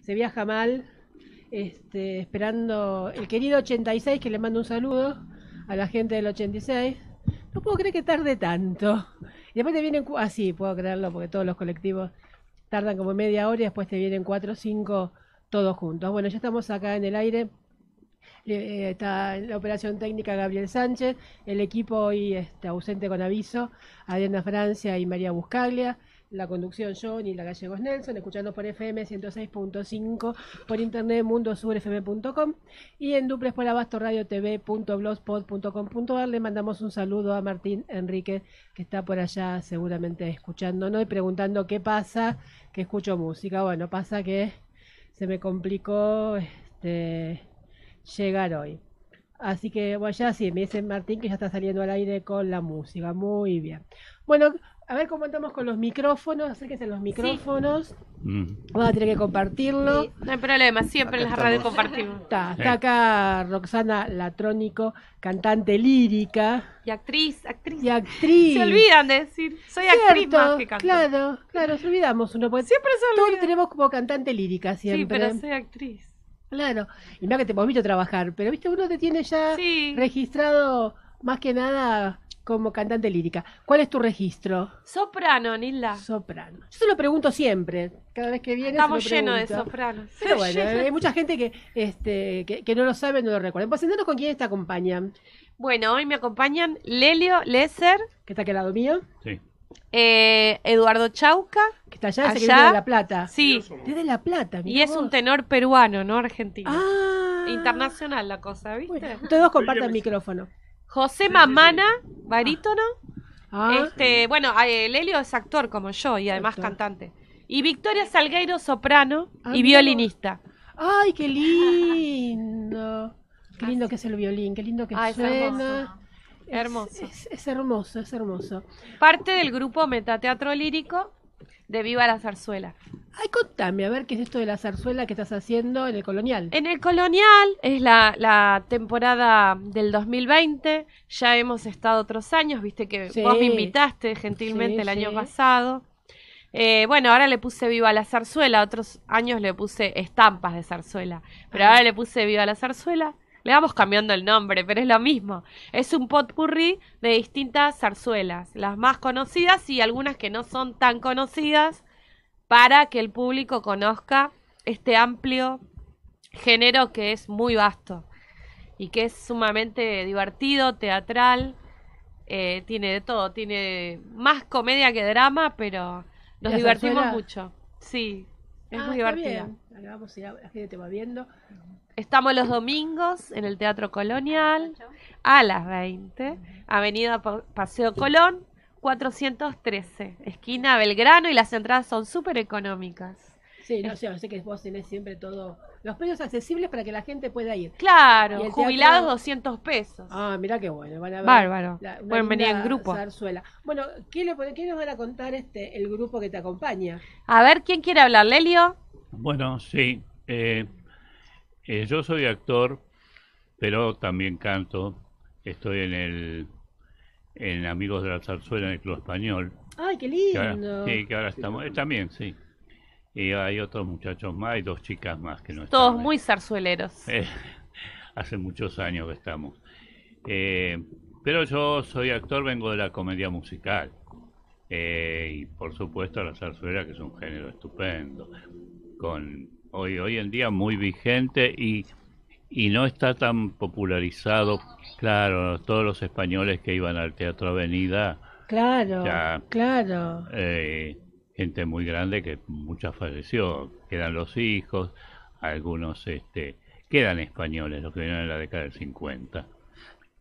se viaja mal, este, esperando el querido 86, que le mando un saludo a la gente del 86. No puedo creer que tarde tanto. Y después te vienen, así ah, puedo creerlo, porque todos los colectivos tardan como media hora y después te vienen cuatro o cinco todos juntos. Bueno, ya estamos acá en el aire. está eh, está la operación técnica Gabriel Sánchez, el equipo hoy está ausente con aviso, Adriana Francia y María Buscaglia la conducción John y la Gallegos Nelson, escuchando por FM 106.5, por internet mundosurfm.com y en duples por abasto le mandamos un saludo a Martín Enrique que está por allá seguramente escuchándonos y preguntando qué pasa que escucho música. Bueno, pasa que se me complicó este, llegar hoy. Así que, bueno, ya sí, me dice Martín que ya está saliendo al aire con la música. Muy bien. Bueno, a ver cómo estamos con los micrófonos, acérquense los micrófonos. Mm. Vamos a tener que compartirlo. no hay problema, siempre en las redes compartimos. Está, acá Roxana Latrónico, cantante lírica. Y actriz, actriz. Y actriz. Se olvidan de decir, soy actriz más que cantante. Claro, claro, se olvidamos uno, porque siempre se tenemos como cantante lírica siempre. Sí, pero soy actriz. Claro, y mira que te hemos visto trabajar, pero viste, uno te tiene ya registrado más que nada como cantante lírica. ¿Cuál es tu registro? Soprano, Nilda. Soprano. Yo se lo pregunto siempre, cada vez que viene. Estamos llenos de sopranos. Pero bueno, hay mucha gente que, este, que, no lo sabe, no lo recuerda. Presentanos con quiénes te acompañan. Bueno, hoy me acompañan Lelio Lesser. Que está aquí al lado mío. Sí. Eh, Eduardo Chauca. Que está allá, allá. de La Plata. Sí. De La Plata, mira Y es un tenor peruano, no argentino. Ah. Internacional la cosa, ¿viste? Ustedes todos compartan micrófono. José Mamana, ah. barítono. Ah. este, bueno, ah, Lelio es actor como yo y además cantante. Y Victoria Salgueiro, soprano y violinista. ¡Ay, qué lindo! Qué lindo que es el violín, qué lindo que Es hermoso. Es, es, hermoso, es hermoso. Parte del grupo Metateatro Lírico de Viva la Zarzuela. Ay, contame, a ver, ¿qué es esto de la zarzuela que estás haciendo en el Colonial? En el Colonial es la, temporada del 2020, ya hemos estado otros años, viste que vos me invitaste gentilmente el año pasado. Eh, bueno, ahora le puse Viva la Zarzuela, otros años le puse estampas de zarzuela, pero ah. ahora le puse Viva la Zarzuela. Le vamos cambiando el nombre, pero es lo mismo. Es un potpourri de distintas zarzuelas, las más conocidas y algunas que no son tan conocidas, para que el público conozca este amplio género que es muy vasto y que es sumamente divertido, teatral, eh, tiene de todo, tiene más comedia que drama, pero nos divertimos mucho. Sí, es ah, muy divertido. va viendo. Estamos los domingos en el Teatro Colonial a las 20, Avenida Paseo Colón, 413, esquina Belgrano, y las entradas son súper económicas. Sí, no sé, sé que vos tenés siempre todo los precios accesibles para que la gente pueda ir. Claro, jubilados 200 pesos. Ah, mira qué bueno, van a Bárbaro. en grupo. Bueno, ¿qué, le, nos van a contar este el grupo que te acompaña? A ver, ¿quién quiere hablar? ¿Lelio? Bueno, sí. Eh, eh, yo soy actor, pero también canto. Estoy en el en Amigos de la Zarzuela en el Club Español. ¡Ay, qué lindo! sí, que ahora estamos. Eh, también, sí. Y hay otros muchachos más, y dos chicas más que no están. Todos muy zarzueleros. Eh, hace muchos años que estamos. Eh, pero yo soy actor, vengo de la comedia musical. Eh, y por supuesto la zarzuela, que es un género estupendo. Con hoy, hoy en día muy vigente y, y no está tan popularizado. Claro, todos los españoles que iban al Teatro Avenida. Claro, claro. Eh, gente muy grande que mucha falleció, quedan los hijos, algunos este, quedan españoles, los que vinieron en la década del 50.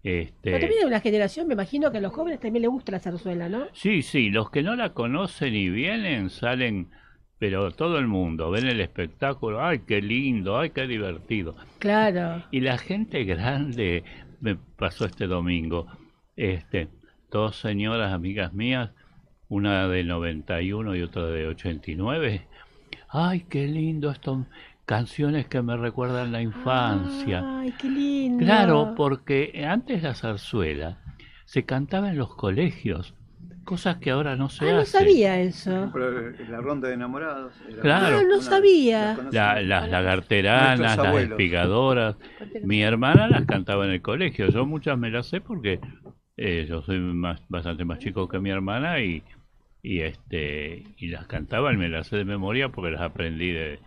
Este... Pero también hay una generación, me imagino que a los jóvenes también les gusta la zarzuela, ¿no? Sí, sí, los que no la conocen y vienen salen, pero todo el mundo, ven el espectáculo, ay, qué lindo, ay, qué divertido. Claro. Y la gente grande, me pasó este domingo, este, dos señoras amigas mías, una de 91 y otra de 89. ¡Ay, qué lindo estas canciones que me recuerdan la infancia! ¡Ay, qué lindo! Claro, porque antes la zarzuela se cantaba en los colegios, cosas que ahora no se ah, no sabía eso. la ronda de enamorados. Claro. Ah, no sabía. las lagarteranas, las espigadoras. Mi hermana las cantaba en el colegio. Yo muchas me las sé porque eh, yo soy bastante más chico que mi hermana y y este y las cantaba y me las sé de memoria porque las aprendí de,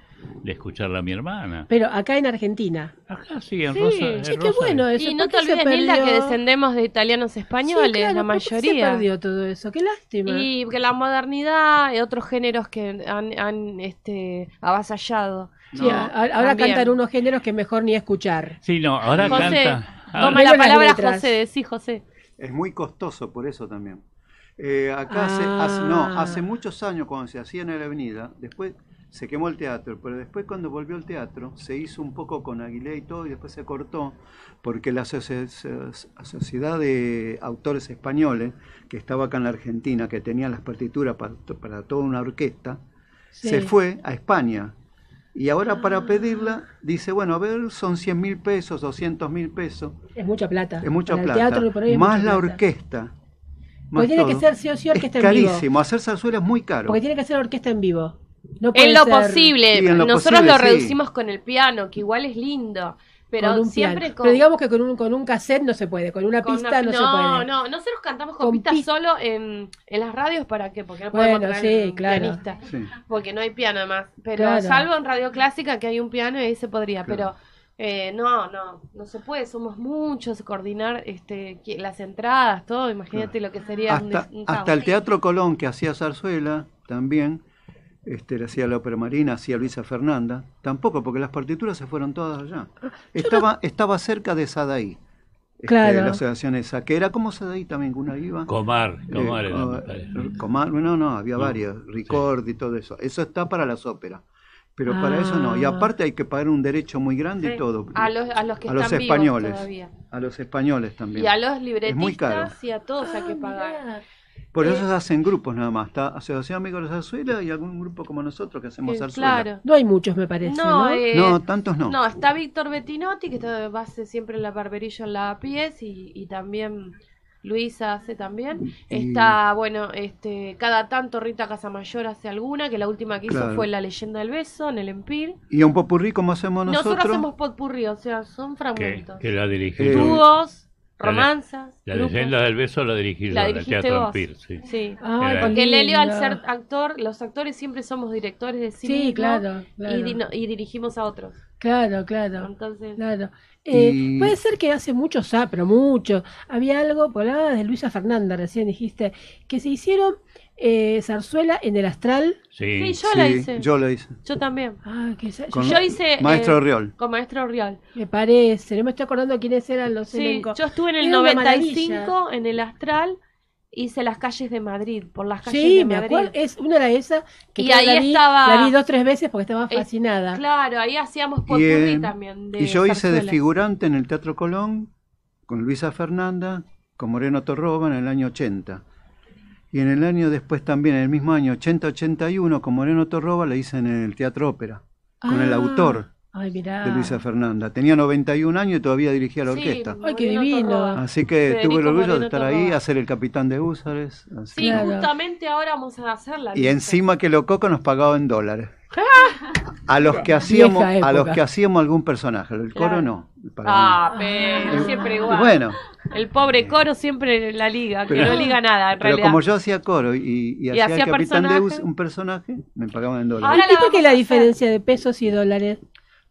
escucharla a mi hermana. Pero acá en Argentina. Acá sí, en sí, bueno Y no te olvides, Nilda, que descendemos de italianos españoles, la mayoría. se perdió todo eso, qué lástima. Y que la modernidad y otros géneros que han, este, avasallado. ahora cantar cantan unos géneros que mejor ni escuchar. Sí, no, ahora José, canta. Toma la palabra José, sí, José. Es muy costoso por eso también. Eh, acá hace, no, ah. hace muchos años cuando se hacía en la avenida, después se quemó el teatro, pero después cuando volvió el teatro se hizo un poco con Aguilé y todo y después se cortó porque la Sociedad de Autores Españoles, que estaba acá en la Argentina, que tenía las partituras para, toda una orquesta, se fue a España. Y ahora para ah. pedirla, dice, bueno, a ver, son 100 mil pesos, 200 mil pesos. Es mucha plata. Es mucha plata. más la orquesta. Porque tiene que ser sí o sí orquesta es en vivo. carísimo, hacer zarzuela es muy caro. Porque tiene que ser orquesta en vivo. Es lo posible. nosotros lo reducimos con el piano, que igual es lindo. Pero siempre Pero digamos que con un, con un cassette no se puede, con una pista no, se puede. No, no, nosotros cantamos con, pistas solo en, las radios, ¿para qué? Porque no podemos traer sí, pianista. Porque no hay piano más. Pero salvo en radio clásica que hay un piano y ahí se podría, pero eh, no, no, no se puede, somos muchos, coordinar este, las entradas, todo, imagínate lo que sería hasta, el Teatro Colón que hacía Zarzuela también, este, le hacía la ópera marina, hacía Luisa Fernanda, tampoco, porque las partituras se fueron todas allá. Ah, estaba, estaba cerca de Sadaí. Este, claro. la asociación esa, que era como Sadaí también, una iba. Comar, eh, Comar no, no, había varias, varios, y todo eso. Eso está para las óperas. Pero para eso no. Y ah. aparte hay que pagar un derecho muy grande y todo. A los, que están españoles. a los españoles también. Y a los libretistas muy caro. y a todos hay que ah, pagar. Por eso eh, se hacen grupos nada más, está Asociación Amigos de los Zarzuela y algún grupo como nosotros que hacemos eh, Claro. No hay muchos, me parece. No, eh, ¿no? tantos no. No, está Víctor Bettinotti, que está, base siempre la Barberilla en la pies y, y también Luisa hace también. Está, bueno, este, cada tanto Rita Casamayor hace alguna, que la última que hizo fue La leyenda del beso en el Empir. ¿Y un popurrí como hacemos nosotros? Nosotros hacemos popurrí, o sea, son fragmentos. Que la eh, Dúos, romanzas. La, leyenda del beso la dirigí la Teatro sí. sí. porque ah, Lelio, al ser actor, los actores siempre somos directores de cine. Sí, claro, y dirigimos a otros. Claro, claro. Entonces... Claro. Eh, puede ser que hace mucho sapro, pero mucho, había algo, por hablabas de Luisa Fernanda, recién dijiste, que se hicieron eh, zarzuela en el astral. Sí, sí yo la hice. Yo lo hice. Yo también. Ah, que con yo hice. Eh, Maestro Oriol, Con Maestro Riol. Me parece, no me estoy acordando quiénes eran los sí, Yo estuve en el 95 en el astral hice las calles de Madrid, por las calles de Madrid. Sí, me acuerdo, es una de esas que y ahí la, vi, estaba... dos tres veces porque estaba fascinada. claro, ahí hacíamos por también. y yo hice de figurante en el Teatro Colón con Luisa Fernanda, con Moreno Torroba en el año 80. Y en el año después también, en el mismo año, 80-81, con Moreno Torroba, la hice en el Teatro Ópera, con el ah. autor. Ay, de Luisa Fernanda. Tenía 91 años y todavía dirigía la orquesta. Ay, qué divino. Así que tuve el orgullo de estar ahí, hacer el capitán de Húsares. Sí, justamente ahora vamos a hacerla. Y encima que lo coco nos pagaba en dólares. A los que hacíamos, a los que hacíamos algún personaje, el coro no. Ah, pero siempre igual. Bueno. El pobre coro siempre en la liga, que no liga nada pero como yo hacía coro y, hacía, Capitán de un personaje, me pagaban en dólares. Ahora ¿Viste que la diferencia de pesos y dólares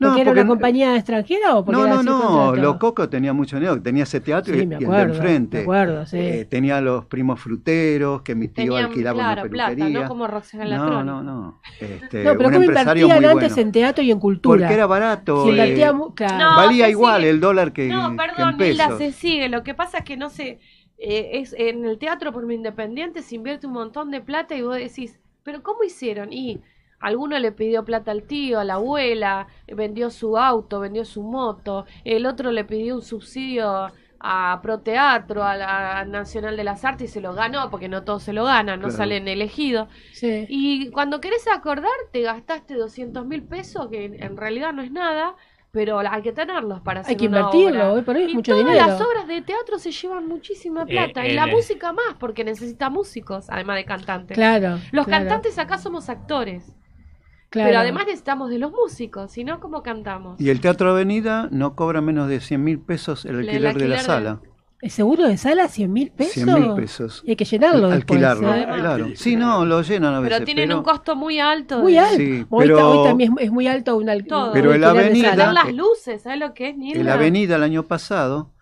no, ¿Porque era una compañía eh, extranjera o porque No, no, no, coco tenía mucho dinero, tenía ese teatro y, el de enfrente. Me eh, tenía los primos fruteros que mi tío Tenían, alquilaba claro, peluquería. Plata, no No, no, no. Este, no, pero un ¿cómo invertían antes en teatro y en cultura? Porque era barato. Eh, sí, valía igual el dólar que No, perdón, se sigue. Lo que pasa es que no sé, en el teatro por mi independiente se invierte un montón de plata y vos decís, pero ¿cómo hicieron? Y alguno le pidió plata al tío, a la abuela, vendió su auto, vendió su moto, el otro le pidió un subsidio a Teatro a la Nacional de las Artes y se lo ganó, porque no todos se lo ganan, no salen elegidos. Y cuando querés acordarte, gastaste 200 mil pesos, que en realidad no es nada, pero hay que tenerlos para hacer Hay que invertirlo, eh, por ahí es mucho todas dinero. las obras de teatro se llevan muchísima eh, plata, y la música más, porque necesita músicos, además de cantantes. Claro. Los cantantes acá somos actores. Pero además necesitamos de los músicos, si no, ¿cómo cantamos? Y el Teatro Avenida no cobra menos de 100 mil pesos el alquiler, de la sala. ¿El seguro de sala, 100 mil pesos? 100 mil pesos. Y hay que llenarlo después, Alquilarlo, claro. Sí, no, lo llenan a veces. Pero tienen un costo muy alto. Muy alto. hoy, también es muy alto un alquiler Pero el Avenida... las luces, ¿sabes lo que es? Ni el la... Avenida el año pasado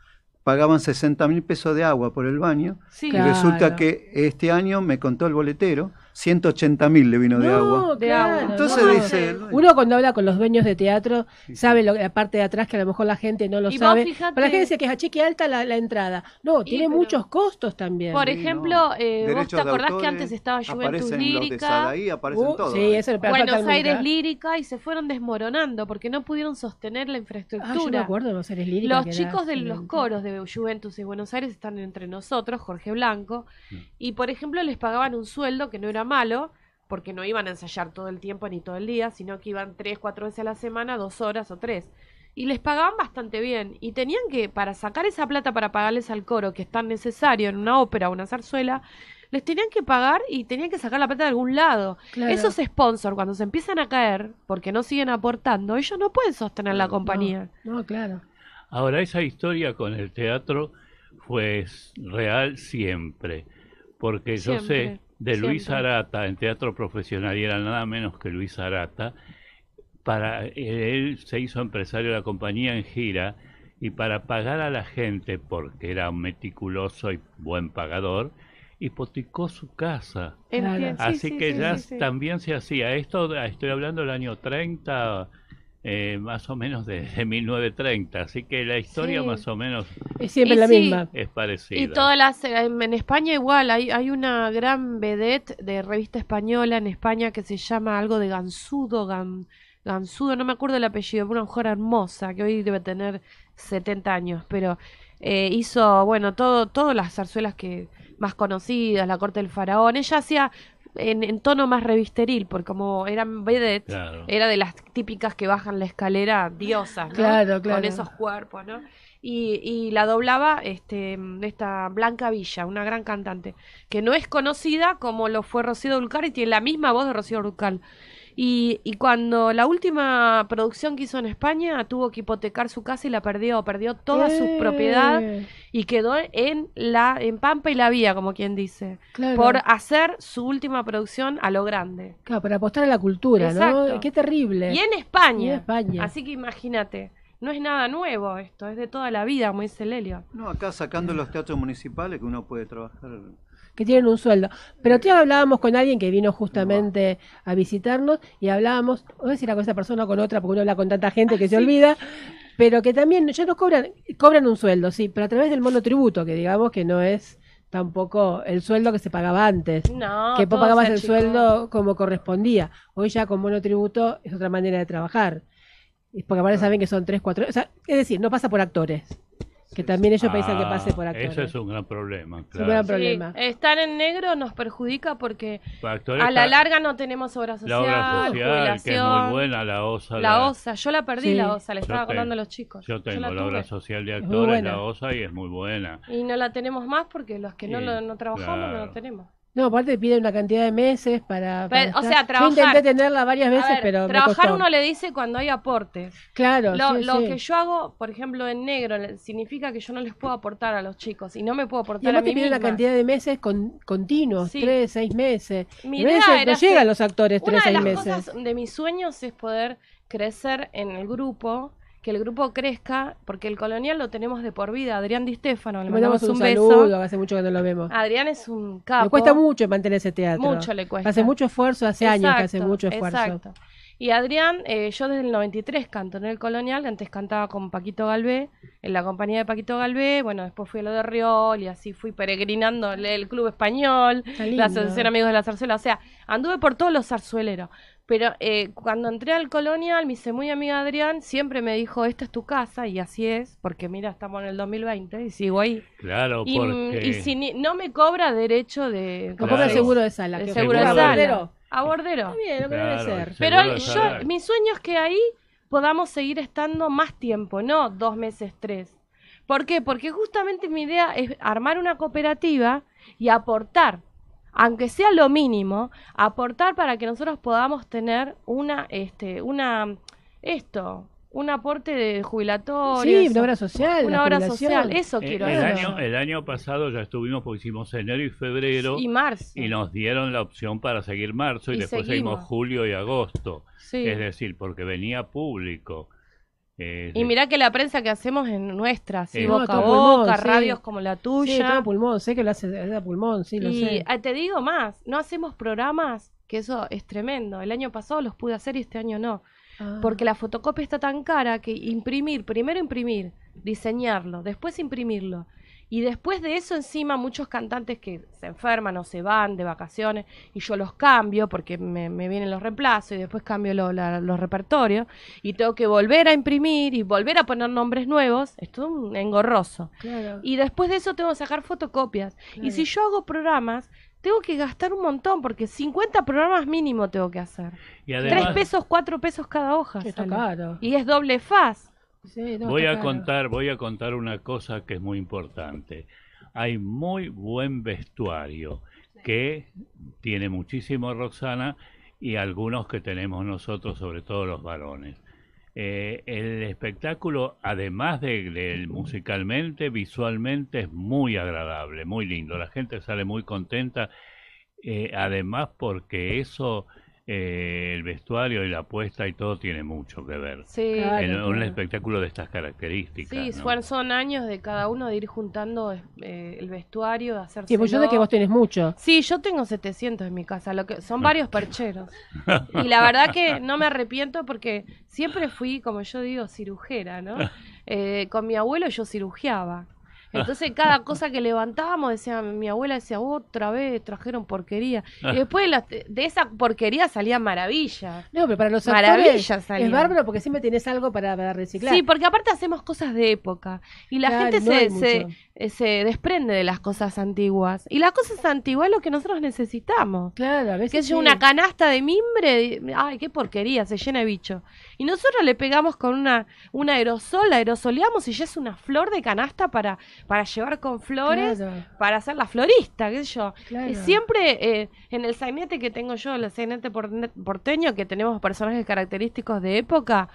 pagaban 60 mil pesos de agua por el baño. Sí, y resulta que este año me contó el boletero 180 mil le vino de agua. Entonces dice. Uno cuando habla con los dueños de teatro sabe lo, la parte de atrás que a lo mejor la gente no lo sabe. pero la gente dice que es a cheque alta la, entrada. No, tiene muchos costos también. Por ejemplo, eh, vos te acordás que antes estaba Juventus Lírica. Uh, Buenos Aires Lírica y se fueron desmoronando porque no pudieron sostener la infraestructura. Ah, acuerdo, los, Lírica, los chicos de los coros de Juventus y Buenos Aires están entre nosotros, Jorge Blanco, mm. y por ejemplo les pagaban un sueldo que no era malo, porque no iban a ensayar todo el tiempo ni todo el día, sino que iban tres, cuatro veces a la semana, dos horas o tres. Y les pagaban bastante bien. Y tenían que, para sacar esa plata para pagarles al coro, que es tan necesario en una ópera o una zarzuela, les tenían que pagar y tenían que sacar la plata de algún lado. Esos sponsors, cuando se empiezan a caer, porque no siguen aportando, ellos no pueden sostener la compañía. No, claro. Ahora, esa historia con el teatro fue real siempre, porque yo sé de Luis Arata en teatro profesional, y era nada menos que Luis Arata, para eh, él se hizo empresario de la compañía en gira y para pagar a la gente, porque era un meticuloso y buen pagador, hipotecó su casa. Así que ya también se hacía, esto estoy hablando del año 30, eh, más o menos desde 1930, así que la historia más o menos es siempre la misma. Es parecida. Y todas las en España igual hay, hay una gran vedette de revista española en España que se llama algo de Gansudo, Gansudo, no me acuerdo el apellido, una mujer hermosa que hoy debe tener 70 años, pero eh, hizo bueno todo todas las zarzuelas que más conocidas, la corte del faraón. Ella hacía en, tono más revisteril, porque como eran vedettes era de las típicas que bajan la escalera diosas, Con esos cuerpos, ¿no? Y, la doblaba este, esta Blanca Villa, una gran cantante, que no es conocida como lo fue Rocío Dulcal y tiene la misma voz de Rocío Dulcal. Y, cuando la última producción que hizo en España tuvo que hipotecar su casa y la perdió, perdió toda su eh. propiedad y quedó en la en Pampa y la Vía, como quien dice, por hacer su última producción a lo grande. Claro, para apostar a la cultura, ¿no? Qué terrible. Y en España. en España. Así que imagínate. No es nada nuevo esto, es de toda la vida, como dice Lelio. No, acá sacando los teatros municipales que uno puede trabajar que tienen un sueldo. Pero tío, hablábamos con alguien que vino justamente a visitarnos y hablábamos, no sé si era con esa persona o con otra, porque uno habla con tanta gente que se ah, olvida, pero que también ya nos cobran, cobran un sueldo, sí, pero a través del monotributo, que digamos que no es tampoco el sueldo que se pagaba antes. No, que pagabas el sueldo como correspondía. Hoy ya con monotributo es otra manera de trabajar. Porque ahora saben que son tres, cuatro. O sea, es decir, no pasa por actores. Que también ellos que pase ah, por actores. Eso es un gran problema. Es un gran problema. estar en negro nos perjudica porque pues, a la larga no tenemos obra social. La obra social, que es muy buena, la OSA. La, OSA, yo la perdí, la OSA, le estaba contando a los chicos. Yo tengo la, obra social de actores, la OSA, y es muy buena. Y no la tenemos más porque los que no, no trabajamos no la tenemos. No, aparte pide una cantidad de meses para. o sea, trabajar. intenté tenerla varias veces, pero. Trabajar uno le dice cuando hay aporte. Claro. Lo, que yo hago, por ejemplo, en negro, significa que yo no les puedo aportar a los chicos y no me puedo aportar a mí. pide una cantidad de meses con, continuos, tres, seis meses. mira llegan los actores tres, seis meses. Una de de mis sueños es poder crecer en el grupo que el grupo crezca, porque el colonial lo tenemos de por vida. Adrián Di Stefano, le mandamos, un, saludo, hace mucho que no lo vemos. Adrián es un capo. Le cuesta mucho mantener ese teatro. Mucho le cuesta. Hace mucho esfuerzo, hace años que hace mucho esfuerzo. Y Adrián, eh, yo desde el 93 canto en el Colonial, antes cantaba con Paquito Galvé, en la compañía de Paquito Galvé, bueno, después fui a lo de Riol y así fui peregrinando el Club Español, la Asociación Amigos de la Zarzuela, o sea, anduve por todos los zarzueleros. Pero eh, cuando entré al Colonial, me hice muy amiga Adrián, siempre me dijo, esta es tu casa, y así es, porque mira, estamos en el 2020 y sigo ahí. Claro, y, mm, porque... Y si no me cobra derecho de... ¿Cómo cobra seguro de sala. seguro, de sala. A bordero. Está bien, lo que debe ser. Pero yo, mi sueño es que ahí podamos seguir estando más tiempo, no dos meses, tres. ¿Por qué? Porque justamente mi idea es armar una cooperativa y aportar aunque sea lo mínimo, aportar para que nosotros podamos tener una, este, una, esto, un aporte de jubilatorio. Sí, una obra social. Una obra social, eso quiero eh, el, año, el año pasado ya estuvimos porque hicimos enero y febrero. Y marzo. Y nos dieron la opción para seguir marzo y, después seguimos. julio y agosto. Es decir, porque venía público. Eh, y mirá que la prensa que hacemos en nuestra, ¿sí? Eh, boca a boca, radios como la tuya. Sí, pulmón, sé que lo haces de pulmón, sí, lo y ah, te digo más, no hacemos programas, que eso es tremendo. El año pasado los pude hacer y este año no. Ah. Porque la fotocopia está tan cara que imprimir, primero imprimir, diseñarlo, después imprimirlo, y después de eso, encima, muchos cantantes que se enferman o se van de vacaciones y yo los cambio porque me, vienen los reemplazos y después cambio los repertorios y tengo que volver a imprimir y volver a poner nombres nuevos. Es todo un engorroso. Y después de eso tengo que sacar fotocopias. Y si yo hago programas, tengo que gastar un montón porque 50 programas mínimo tengo que hacer. tres pesos, cuatro pesos cada hoja. Está Y es doble faz voy a contar, voy a contar una cosa que es muy importante. Hay muy buen vestuario que tiene muchísimo Roxana y algunos que tenemos nosotros, sobre todo los varones. Eh, el espectáculo, además de, musicalmente, visualmente es muy agradable, muy lindo. La gente sale muy contenta, eh, además porque eso eh, el vestuario y la puesta y todo tiene mucho que ver. en un espectáculo de estas características. Sí, son, años de cada uno de ir juntando eh, el vestuario, de hacer. Sí, pues yo de que vos tenés mucho. Sí, yo tengo 700 en mi casa, lo que son varios percheros. y la verdad que no me arrepiento porque siempre fui, como yo digo, cirujera, ¿no? Eh, con mi abuelo yo cirugiaba. Entonces cada cosa que levantábamos decía, mi abuela decía, otra vez trajeron porquería. Y después de, esa porquería salía maravilla. No, pero para los maravilla salía. es bárbaro porque siempre tienes algo para, reciclar. Sí, porque aparte hacemos cosas de época y la gente se, eh, se, desprende de las cosas antiguas. Y las cosas antiguas es lo que nosotros necesitamos. Claro, a veces. Que es una canasta de mimbre, ay, qué porquería, se llena de bicho. Y nosotros le pegamos con una, un aerosol, la aerosoleamos y ya es una flor de canasta para para llevar con flores, para ser la florista, qué sé yo. Siempre eh, en el sainete que tengo yo, el sainete porteño, que tenemos personajes característicos de época,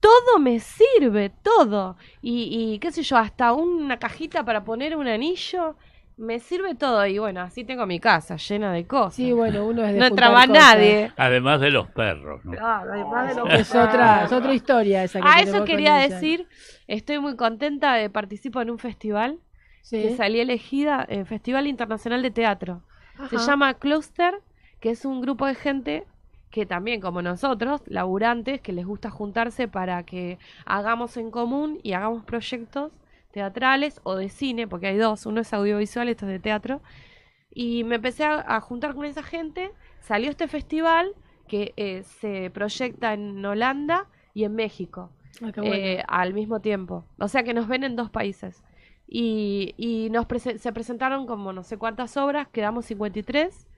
todo me sirve, todo. y qué sé yo, hasta una cajita para poner un anillo me sirve todo y bueno, así tengo mi casa llena de cosas. Sí, bueno, uno es de No entraba nadie. Además de los perros, ¿no? además de los es, Otra, es otra historia esa que A eso quería decir, estoy muy contenta de participo en un festival que salí elegida, el eh, Festival Internacional de Teatro. Se llama Cluster, que es un grupo de gente que también como nosotros, laburantes, que les gusta juntarse para que hagamos en común y hagamos proyectos teatrales o de cine, porque hay dos, uno es audiovisual, estos es de teatro. Y me empecé a, juntar con esa gente, salió este festival que eh, se proyecta en Holanda y en México ah, eh, al mismo tiempo. O sea que nos ven en dos países. Y, nos se presentaron como no sé cuántas obras, quedamos 53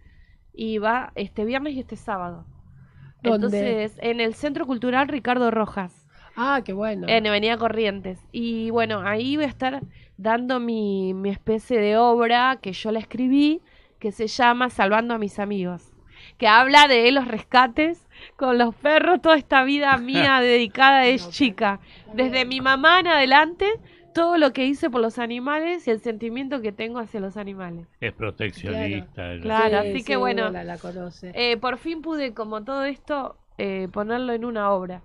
y va este viernes y este sábado. Entonces, en el Centro Cultural Ricardo Rojas. Ah, qué bueno. En venía Corrientes. Y bueno, ahí voy a estar dando mi, mi especie de obra que yo la escribí, que se llama Salvando a mis amigos, que habla de los rescates con los perros, toda esta vida mía dedicada es chica. Desde mi mamá en adelante, todo lo que hice por los animales y el sentimiento que tengo hacia los animales. Es proteccionista. Claro, así que bueno, la, conoce. Eh, por fin pude, como todo esto, eh, ponerlo en una obra.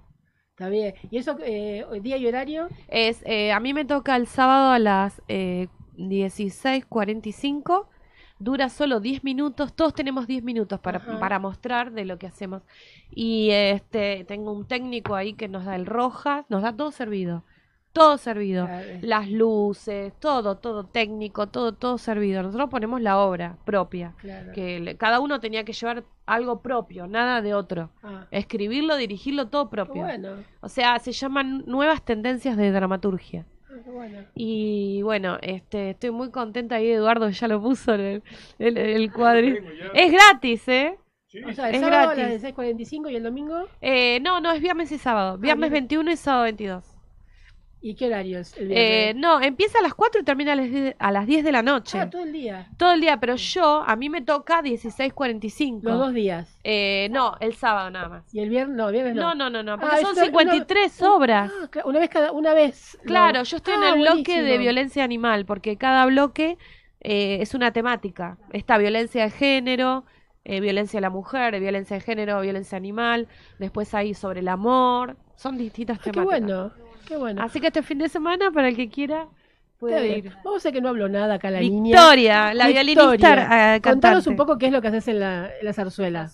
Está bien. ¿Y eso, eh, día y horario? Es, eh, a mí me toca el sábado a las eh, 16.45. Dura solo 10 minutos. Todos tenemos 10 minutos para, para mostrar de lo que hacemos. Y este tengo un técnico ahí que nos da el roja, nos da todo servido todo servido. Las luces, todo, todo técnico, todo, todo servido. Nosotros ponemos la obra propia. Que cada uno tenía que llevar algo propio, nada de otro. Ah. Escribirlo, dirigirlo, todo propio. Bueno. O sea, se llaman nuevas tendencias de dramaturgia. Ah, y bueno, este, estoy muy contenta ahí, Eduardo, ya lo puso en el, el, es gratis, ¿eh? es sábado a las 6.45 y el domingo? Eh, no, no, es viernes y sábado. Viernes 21 ah, y sábado 22. ¿Y qué horarios eh, no, empieza a las 4 y termina a las 10 de la noche. Ah, todo el día. Todo el día, pero yo, a mí me toca 16.45. Los dos días. Eh, no, el sábado nada más. ¿Y el viernes? No, viernes no. No, no, no, porque ah, son 53 obras. Ah, una vez cada, una vez. Claro, yo estoy en el bloque de violencia animal, porque cada bloque eh, es una temática. Está violencia de género, eh, violencia de la mujer, violencia de género, violencia animal, después hay sobre el amor, son distintas temáticas. Qué bueno. Así que este fin de semana, para el que quiera, puede ir. Vamos a que no hablo nada acá la Victoria, niña. Victoria, la violinista. Eh, Contanos un poco qué es lo que haces en la, zarzuela.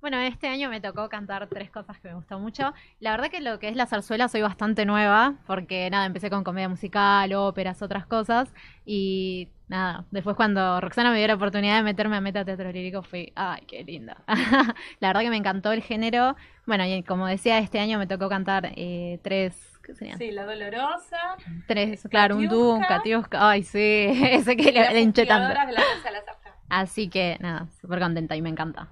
Bueno, este año me tocó cantar tres cosas que me gustó mucho. La verdad que lo que es la zarzuela soy bastante nueva, porque nada, empecé con comedia musical, óperas, otras cosas. Y nada, después cuando Roxana me dio la oportunidad de meterme a meta teatro lírico, fui, ay, qué lindo. la verdad que me encantó el género. Bueno, y como decía, este año me tocó cantar eh, tres Sí, la dolorosa. Tres, claro, un un Katiuska. Ay, sí, ese que le, le la Así que nada, súper contenta y me encanta.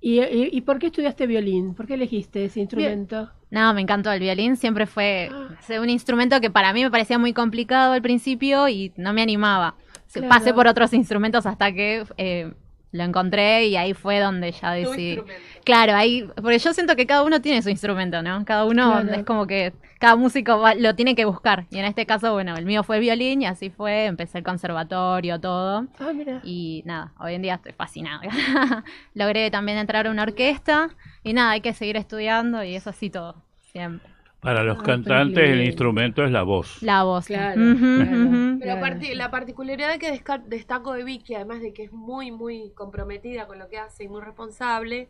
¿Y, por qué estudiaste violín? ¿Por qué elegiste ese instrumento? No, me encantó el violín. Siempre fue ah. un instrumento que para mí me parecía muy complicado al principio y no me animaba. Pasé por otros instrumentos hasta que eh, lo encontré y ahí fue donde ya decidí. Claro, ahí, porque yo siento que cada uno tiene su instrumento, ¿no? Cada uno es como que cada músico lo tiene que buscar. Y en este caso, bueno, el mío fue violín y así fue, empecé el conservatorio, todo. Ah, y nada, hoy en día estoy fascinada. Logré también entrar a una orquesta y nada, hay que seguir estudiando y eso así todo, siempre. Para los ah, cantantes el instrumento es la voz. La voz, claro. Pero la particularidad que destaco de Vicky, además de que es muy, muy comprometida con lo que hace y muy responsable,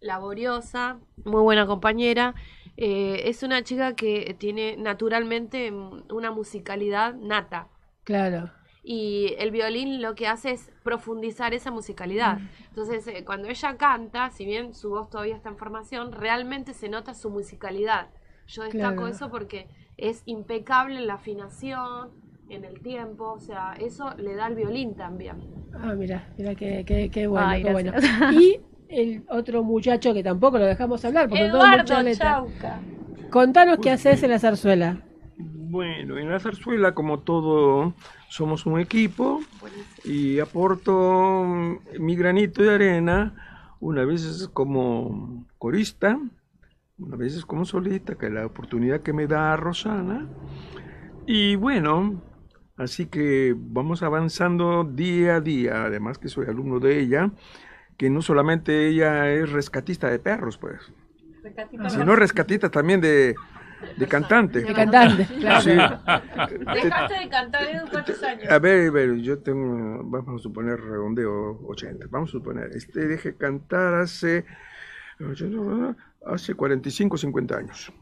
laboriosa, muy buena compañera, eh, es una chica que tiene naturalmente una musicalidad nata. Claro. Y el violín lo que hace es profundizar esa musicalidad. Mm. Entonces, eh, cuando ella canta, si bien su voz todavía está en formación, realmente se nota su musicalidad yo destaco eso porque es impecable en la afinación, en el tiempo, o sea, eso le da al violín también. Ah, mira, mira qué, qué, bueno, bueno. Y el otro muchacho que tampoco lo dejamos hablar, porque Eduardo Chauca. Contanos qué haces en la zarzuela. Bueno, en la zarzuela, como todo, somos un equipo y aporto mi granito de arena, una vez como corista, vez veces como solita, que la oportunidad que me da Rosana. Y bueno, así que vamos avanzando día a día, además que soy alumno de ella, que no solamente ella es rescatista de perros, pues, rescatista sino rescatista también de, de cantante. De cantante, claro. Dejaste de cantar en ¿eh? cuántos años. A ver, a ver, yo tengo, vamos a suponer, redondeo 80, vamos a suponer, este dejé cantar hace hace 45 50 años.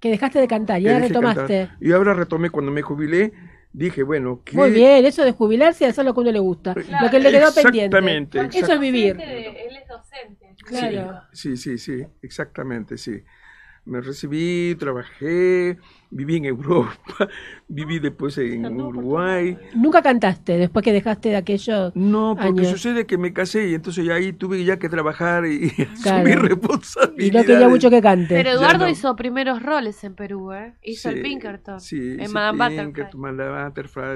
Que dejaste de cantar, y ya retomaste. Y ahora retomé cuando me jubilé. Dije, bueno, que... Muy bien, eso de jubilarse y hacer lo que uno le gusta. Lo que le quedó pendiente. Exactamente. Eso es vivir. Él es docente. Claro. sí, sí, sí, exactamente, sí me recibí, trabajé, viví en Europa, viví después en Uruguay. ¿Nunca cantaste después que dejaste de aquello. No, porque sucede que me casé y entonces ya ahí tuve ya que trabajar y, asumir responsabilidades. Y no quería mucho que cante. Pero Eduardo hizo primeros roles en Perú, ¿eh? Hizo el Pinkerton. Sí, en Madame Pinkerton,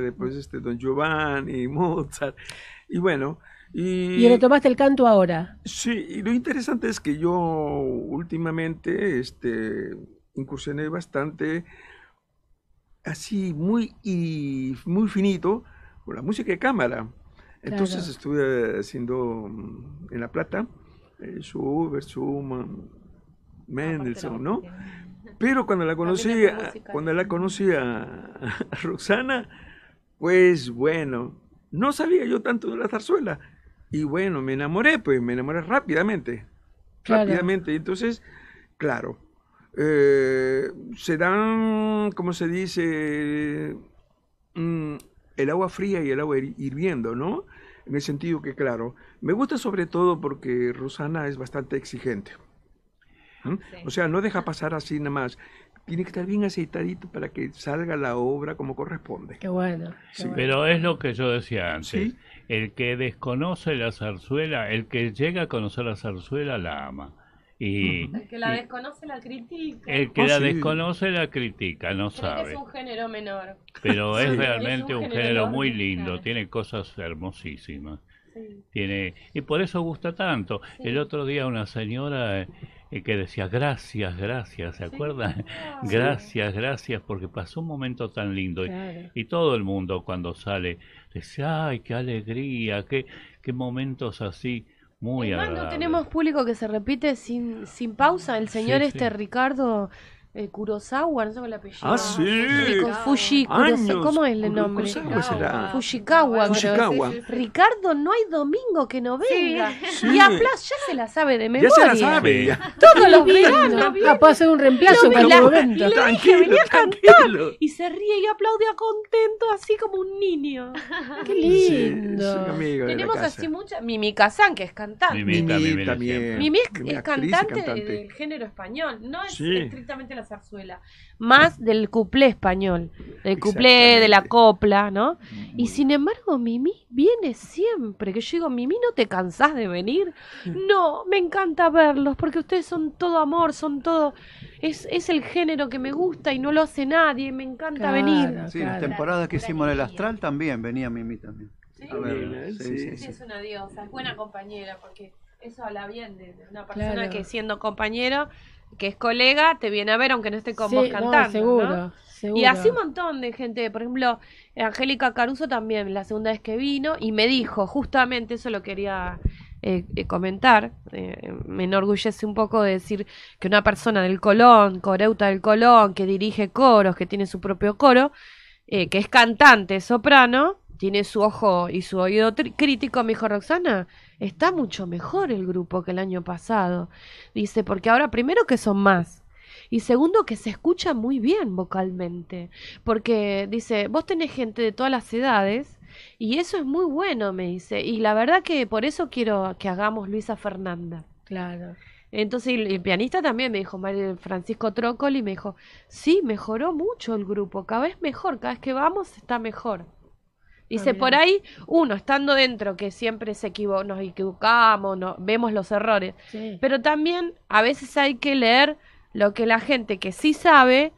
después este Don Giovanni, Mozart. Y bueno, y, y, retomaste el canto ahora. Sí, y lo interesante es que yo últimamente este, incursioné bastante, así muy, y muy finito, con la música de cámara. Entonces estuve haciendo mm, en La Plata, eh, Schubert, Schumann, Mendelssohn, ¿no? Pero cuando la conocí, cuando la conocí a Roxana, pues bueno, no sabía yo tanto de la zarzuela, y bueno, me enamoré, pues me enamoré rápidamente. Rápidamente. Entonces, claro, eh, se dan, como se dice, mm, el agua fría y el agua hirviendo, ¿no? En el sentido que, claro, me gusta sobre todo porque Rosana es bastante exigente. O sea, no deja pasar así nada más. Tiene que estar bien aceitadito para que salga la obra como corresponde. Qué bueno. Pero es lo que yo decía antes. ¿Sí? El que desconoce la zarzuela, el que llega a conocer la zarzuela, la ama. Y, el que la desconoce la critica. El que ah, la desconoce la critica, no sabe. es un género menor. Pero es realmente un, género, muy lindo, tiene cosas hermosísimas. Tiene, y por eso gusta tanto. El otro día una señora eh, que decía, gracias, gracias, ¿se acuerdan? Ah, gracias, gracias, porque pasó un momento tan lindo. y todo el mundo cuando sale ay, qué alegría, qué, qué momentos así. Muy Además, no tenemos público que se repite sin, sin pausa. El señor este Ricardo el eh, Kurosawa, no sé cuál es el apellido. Ah, sí. Rico, Fuji, ¿Cómo es el nombre? Kurosawa será. Fujikawa, Ricardo, no hay domingo que no venga. Y a ya se la sabe de memoria. Ya se la sabe. Todos los veranos. Ah, puedo hacer un reemplazo para Tranquilo, venía a cantar. Y se ríe y a contento, así como un niño. Qué lindo. Tenemos así mucha. Mimi Kazan, que es cantante. Mimi también. Mimi es cantante del género español. No es estrictamente la zarzuela, más del cuplé español, del cuplé, de la copla, ¿no? Mm. Y sin embargo, Mimi viene siempre, que yo digo, Mimi, ¿no te cansás de venir? No, me encanta verlos, porque ustedes son todo amor, son todo, es, es el género que me gusta y no lo hace nadie, me encanta venir. Sí, las temporadas que hicimos en el Astral también venía Mimi también. ¿eh? es una diosa, es buena compañera porque eso habla bien de, una persona que siendo compañero, que es colega, te viene a ver aunque no esté con cantando. No, seguro, seguro. Y así un montón de gente, por ejemplo, Angélica Caruso también, la segunda vez que vino, y me dijo, justamente eso lo quería eh, eh, comentar, eh, me enorgullece un poco decir que una persona del Colón, coreuta del Colón, que dirige coros, que tiene su propio coro, que es cantante, soprano, tiene su ojo y su oído crítico, me dijo Roxana, está mucho mejor el grupo que el año pasado. Dice, porque ahora primero que son más. Y segundo, que se escucha muy bien vocalmente. Porque dice, vos tenés gente de todas las edades y eso es muy bueno, me dice. Y la verdad que por eso quiero que hagamos Luisa Fernanda. Claro. Entonces, el, pianista también me dijo, Francisco Trócoli, me dijo, sí, mejoró mucho el grupo, cada vez mejor, cada vez que vamos está mejor. Dice, por ahí, uno estando dentro, que siempre se nos equivocamos, no, vemos los errores, pero también a veces hay que leer lo que la gente que sí sabe,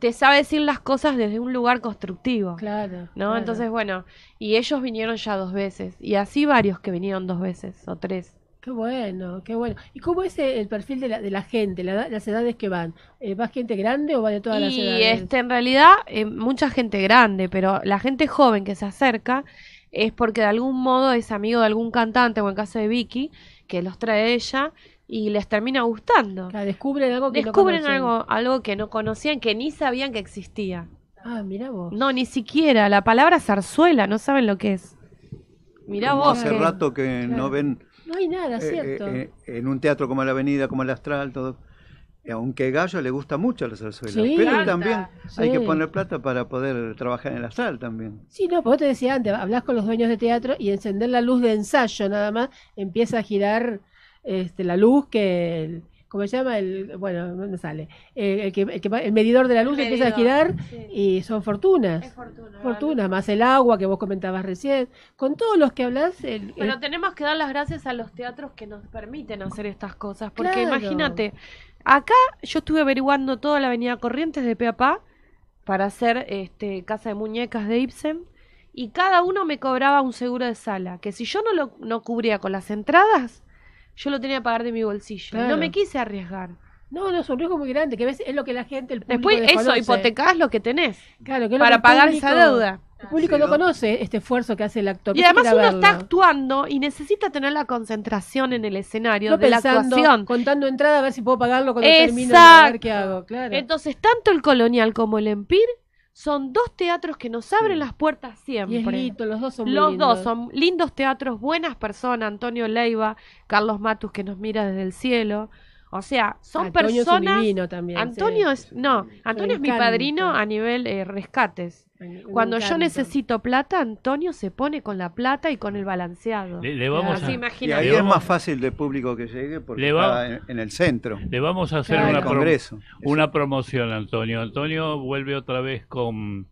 te sabe decir las cosas desde un lugar constructivo. Claro. ¿No? Entonces, bueno, y ellos vinieron ya dos veces, y así varios que vinieron dos veces o tres. Qué bueno, qué bueno. ¿Y cómo es el perfil de la, de la gente, las edades que van? Eh, ¿Va gente grande o va de todas las edades? Este, en realidad, eh, mucha gente grande, pero la gente joven que se acerca es porque de algún modo es amigo de algún cantante, o en caso de Vicky, que los trae ella y les termina gustando. La descubren algo que descubren no algo, algo que no conocían, que ni sabían que existía. Ah, mira vos. No, ni siquiera. La palabra zarzuela, no saben lo que es. Mirá vos. Hace rato que no ven no hay nada, eh, cierto. Eh, eh, en un teatro como la Avenida, como el Astral, todo. Aunque Gallo le gusta mucho el zarzuela, pero también hay que poner plata para poder trabajar en el astral también. Sí, no, pues vos te decía antes, hablas con los dueños de teatro y encender la luz de ensayo nada más, empieza a girar este, la luz que ¿cómo se llama? El, bueno, no sale. el, que, el, medidor de la luz que empieza a girar y son fortunas. Es fortuna, fortunas, más el agua que vos comentabas recién. Con todos los que hablas. El, bueno, tenemos que dar las gracias a los teatros que nos permiten hacer estas cosas. Porque imagínate, acá yo estuve averiguando toda la avenida Corrientes de Peapá para hacer este, Casa de Muñecas de Ibsen y cada uno me cobraba un seguro de sala, que si yo no lo no cubría con las entradas, yo lo tenía que pagar de mi bolsillo. No me quise arriesgar. No, no, es un riesgo muy grande, que es lo que la gente, Después eso, hipotecás lo que tenés. Claro, que para pagar esa deuda. El público no conoce este esfuerzo que hace el actor. Y además uno está actuando y necesita tener la concentración en el escenario de Contando entrada a ver si puedo pagarlo cuando Exacto. termino Entonces, tanto el colonial como el Empir son dos teatros que nos abren las puertas siempre. los dos son Los dos son lindos teatros, buenas personas, Antonio Leiva, Carlos Matus que nos mira desde el cielo. O sea, son personas. también, Antonio es. No, Antonio es mi padrino a nivel eh, rescates. Cuando yo necesito plata, Antonio se pone con la plata y con el balanceado. Le, vamos a, y ahí es más fácil de público que llegue porque está en, el centro. Le vamos a hacer una promoción, Antonio. Antonio vuelve otra vez con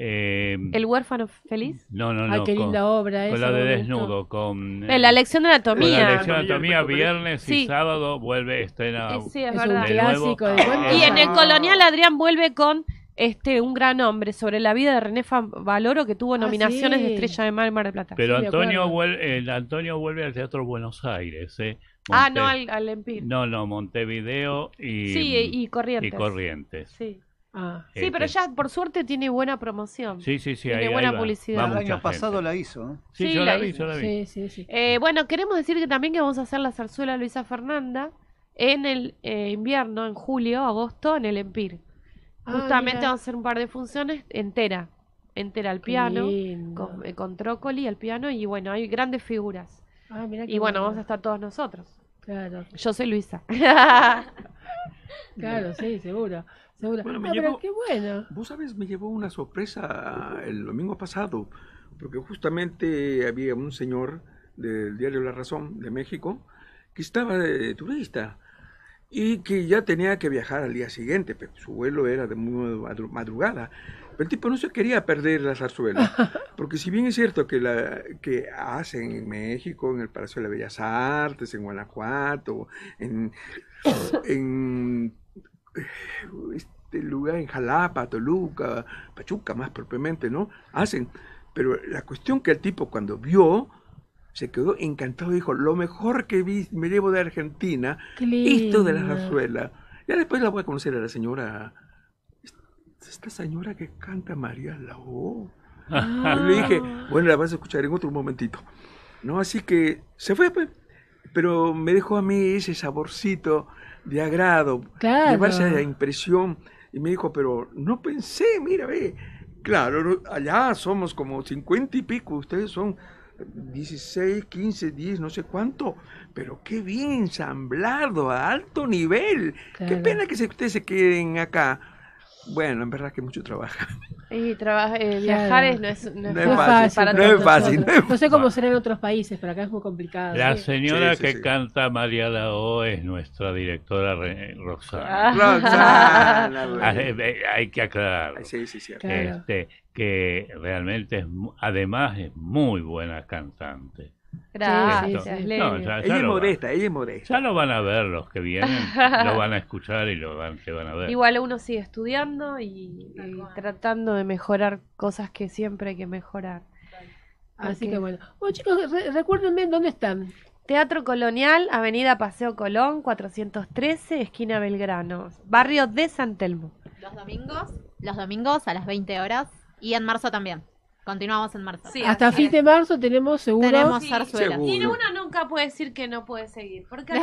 Em, ¿El huérfano feliz? No, no, no. qué linda obra. Con la de desnudo, eh, con... la lección de anatomía. la lección de anatomía, viernes y sábado vuelve escena. sí, es, verdad. Un clásico de y en el Colonial Adrián vuelve con este un gran hombre sobre la vida de René Valoro que tuvo ah, nominaciones de Estrella de Mar y Mar Plata. Pero Antonio, vuelve, eh, el Antonio vuelve al Teatro Buenos Aires. Eh. ah, no, al, al Empire. No, no, Montevideo y, sí, y Corrientes. Y Corrientes. Sí. Ah. Sí, pero este, ya por suerte tiene buena promoción. Sí, sí, sí. Tiene buena publicidad. el año pasado la hizo. Sí, yo la, vi, yo Sí, sí, eh, bueno, queremos decir que también que vamos a hacer la zarzuela Luisa Fernanda en el eh, invierno, en julio, agosto, en el Empir. Ah, Justamente vamos a hacer un par de funciones entera. Entera al piano, eh, con, trócoli al piano, y bueno, hay grandes figuras. Ah, y bueno, vamos a estar todos nosotros. Claro. Yo soy Luisa. claro, sí, seguro. Bueno, me ah, pero qué bueno. Vos sabes, me llevó una sorpresa el domingo pasado, porque justamente había un señor del diario La Razón de México que estaba de turista y que ya tenía que viajar al día siguiente, pero su vuelo era de muy madrugada. Pero el tipo no se quería perder la zarzuela, porque si bien es cierto que, la, que hacen en México, en el Palacio de las Bellas Artes, en Guanajuato, en, en este lugar en Jalapa, Toluca, Pachuca más propiamente, ¿no? Hacen. Pero la cuestión que el tipo cuando vio, se quedó encantado y dijo, lo mejor que vi, me llevo de Argentina, esto de la razuela. Ya después la voy a conocer a la señora, esta señora que canta María la Ah. Le dije, ah. bueno, la vas a escuchar en otro momentito. No, así que se fue, pues. pero me dejó a mí ese saborcito de agrado, claro. llevarse la impresión. Y me dijo, pero no pensé, mira, ve, claro, allá somos como cincuenta y pico, ustedes son 16, 15, 10, no sé cuánto, pero qué bien ensamblado, a alto nivel. Qué pena que ustedes se queden acá bueno, en verdad que mucho trabajo Y trabaja, eh, viajar es, no, es, fácil. no, es fácil no, sé cómo será en otros países, pero acá es muy complicado. La señora que canta María Lao es nuestra directora eh, Rosal. Ah. Ah, eh, hay que aclarar. Sí, sí, Este, que realmente es, además es muy buena cantante. Gracias, es Ya lo van a ver los que vienen, lo van a escuchar y lo van, a ver. Igual uno sigue estudiando y, tratando de mejorar cosas que siempre hay que mejorar. Así, que bueno. Bueno, chicos, recuérdenme dónde están. Teatro Colonial, Avenida Paseo Colón, 413, esquina Belgrano, barrio de San Telmo. Los domingos, los domingos a las 20 horas y en marzo también. Continuamos en marzo. Hasta fin de marzo tenemos seguro. Tenemos Y uno nunca puede decir que no puede seguir. Porque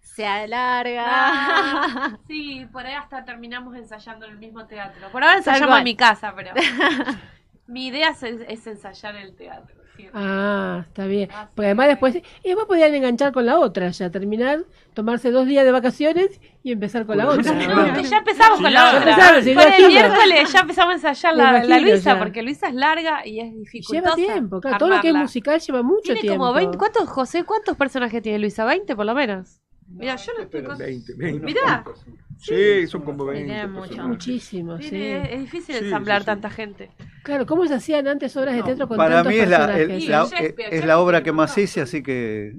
se alarga. Ah, sí, por ahí hasta terminamos ensayando en el mismo teatro. Por ahora ensayamos en mi casa, pero. mi idea es ensayar el teatro. Ah, está bien. Ah, porque además después, y después podían enganchar con la otra, ya terminar, tomarse dos días de vacaciones y empezar con la otra. ya empezamos con la otra. el miércoles ya empezamos a ensayar la, Luisa, porque Luisa es larga y es difícil. Lleva tiempo, claro, todo lo que es musical lleva mucho tiempo. Como 20, ¿cuántos, José, cuántos personajes tiene Luisa? ¿20 por lo menos? Mira, yo no estoy 20, 20, Mira. Sí, son como muchísimos. Es difícil ensamblar tanta gente. Claro, ¿cómo se hacían antes obras de teatro con Para mí es la, eh, es la obra que más hice, así que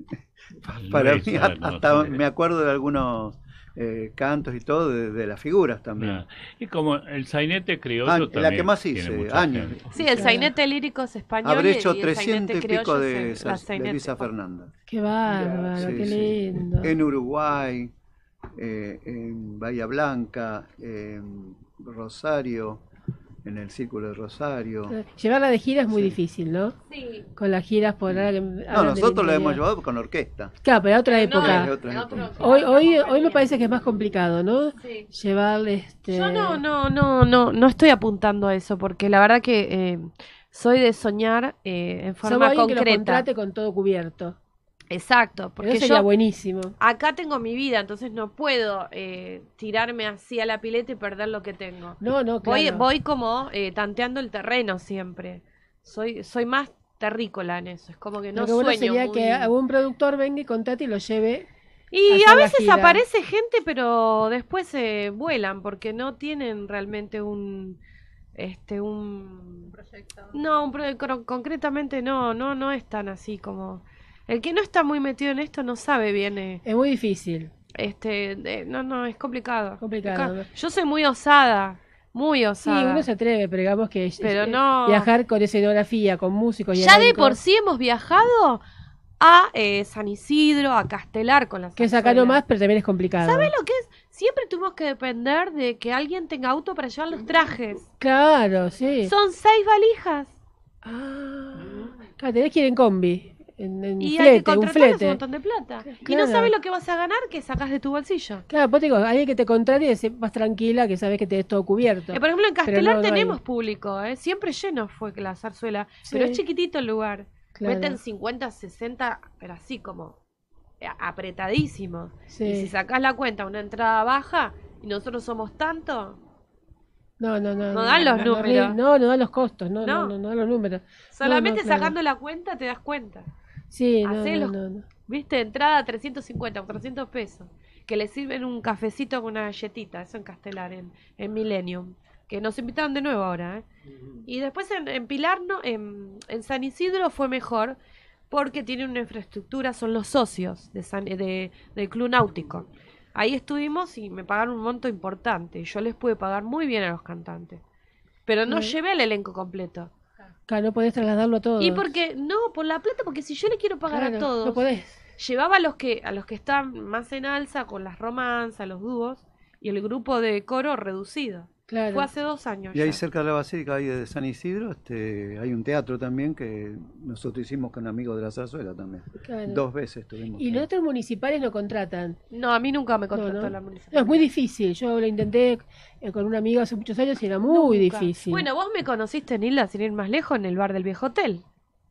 para hasta me acuerdo de algunos eh, cantos y todo de, las figuras también. Ah, y como el sainete criollo también. Ah, la que más hice, años. Sí, el sainete lírico es español. Habré hecho y 300 y pico de, de, de Luisa Fernández. Qué bárbaro, qué lindo. En Uruguay. Eh, en Bahía Blanca, en Rosario, en el Círculo de Rosario. Llevarla de gira es muy difícil, ¿no? Sí. Con las giras por... no, nosotros la hemos llevado con orquesta. Claro, pero otra época. Hoy, hoy, me parece que es más complicado, ¿no? Sí. Llevar este... Yo no, no, no, no, no estoy apuntando a eso, porque la verdad que... Eh, soy de soñar eh, en forma concreta. contrate con todo cubierto. Exacto, porque Eso buenísimo. Acá tengo mi vida, entonces no puedo eh, tirarme así a la pileta y perder lo que tengo. No, no, Voy, como eh, tanteando el terreno siempre. Soy, soy más terrícola en eso. Es como que no lo que bueno sería que algún productor venga y contate y lo lleve. Y a veces aparece gente, pero después se vuelan porque no tienen realmente un este un, proyecto. No, concretamente no, no no es tan así como el que no está muy metido en esto no sabe bien. Eh. Es muy difícil. Este, no, no, es complicado. Complicado. Yo soy muy osada, muy Sí, uno se atreve, pero digamos que Pero no. viajar con escenografía, con músicos y Ya de por sí hemos viajado a eh, San Isidro, a Castelar con las Que es acá nomás, pero también es complicado. ¿Sabes lo que es? Siempre tuvimos que depender de que alguien tenga auto para llevar los trajes. Claro, sí. Son seis valijas. Ah, tenés que ir en combi y hay que contratar un, montón de plata. Y no sabes lo que vas a ganar que sacas de tu bolsillo. Claro, pues digo, alguien que te contrate y vas tranquila que sabes que te des todo cubierto. Eh, por ejemplo, en Castelar tenemos público, eh. siempre lleno fue la zarzuela, pero es chiquitito el lugar. Meten 50, 60, pero así como eh, apretadísimo. Y si sacás la cuenta una entrada baja y nosotros somos tanto, no, no, no. No dan los números. No, no dan los costos, no, no, dan los números. Solamente sacando la cuenta te das cuenta. Sí, no, no, ¿Viste? Entrada 350 o 300 pesos. Que le sirven un cafecito con una galletita. Eso en Castelar, en, en Millennium. Que nos invitaron de nuevo ahora. ¿eh? Y después en, en Pilar, en, en San Isidro fue mejor porque tiene una infraestructura, son los socios de de, del Club Náutico. Ahí estuvimos y me pagaron un monto importante. Yo les pude pagar muy bien a los cantantes. Pero no llevé el elenco completo no podés trasladarlo a todos ¿Y porque No, por la plata, porque si yo le quiero pagar a todos. No podés. Llevaba a los que, a los que están más en alza con las romanzas, los dúos, y el grupo de coro reducido. Claro. Fue hace dos años. Y ahí cerca de la Basílica ahí de San Isidro este, hay un teatro también que nosotros hicimos con amigos de la zarzuela también. Dos veces tuvimos. ¿Y los otros municipales lo contratan? No, a mí nunca me contrató la municipal es muy difícil. Yo lo intenté eh, con un amigo hace muchos años y era muy difícil. Bueno, vos me conociste en Isla, sin ir más lejos, en el bar del viejo hotel.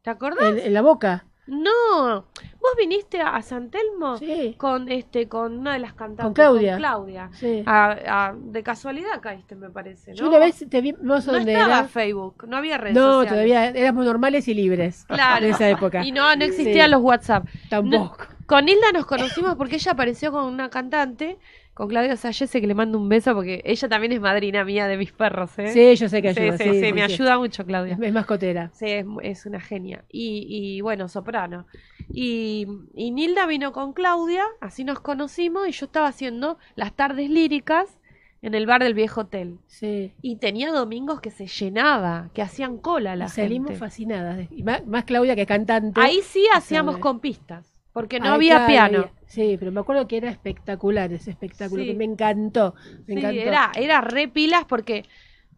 ¿Te acordás? en la boca. No, Vos viniste a, San Telmo con este, con una de las cantantes, con Claudia, de casualidad caíste, me parece. ¿no? Yo una vez te no estaba Facebook, no había redes. No, todavía éramos normales y libres. En esa época. Y no, no existían los WhatsApp. Tampoco. con Hilda nos conocimos porque ella apareció con una cantante con Claudia sé que le mando un beso porque ella también es madrina mía de mis perros. ¿eh? Sí, yo sé que ayuda. Sí, sí, sí, me ayuda mucho Claudia. Es mascotera. Sí, es, una genia. Y, y bueno, soprano. Y, Nilda vino con Claudia, así nos conocimos y yo estaba haciendo las tardes líricas en el bar del viejo hotel. Sí. Y tenía domingos que se llenaba, que hacían cola la y salimos fascinadas. Y más, Claudia que cantante. Ahí sí hacíamos con pistas. Porque no había piano. Sí, pero me acuerdo que era espectacular ese espectáculo, que me encantó. Era, era re pilas porque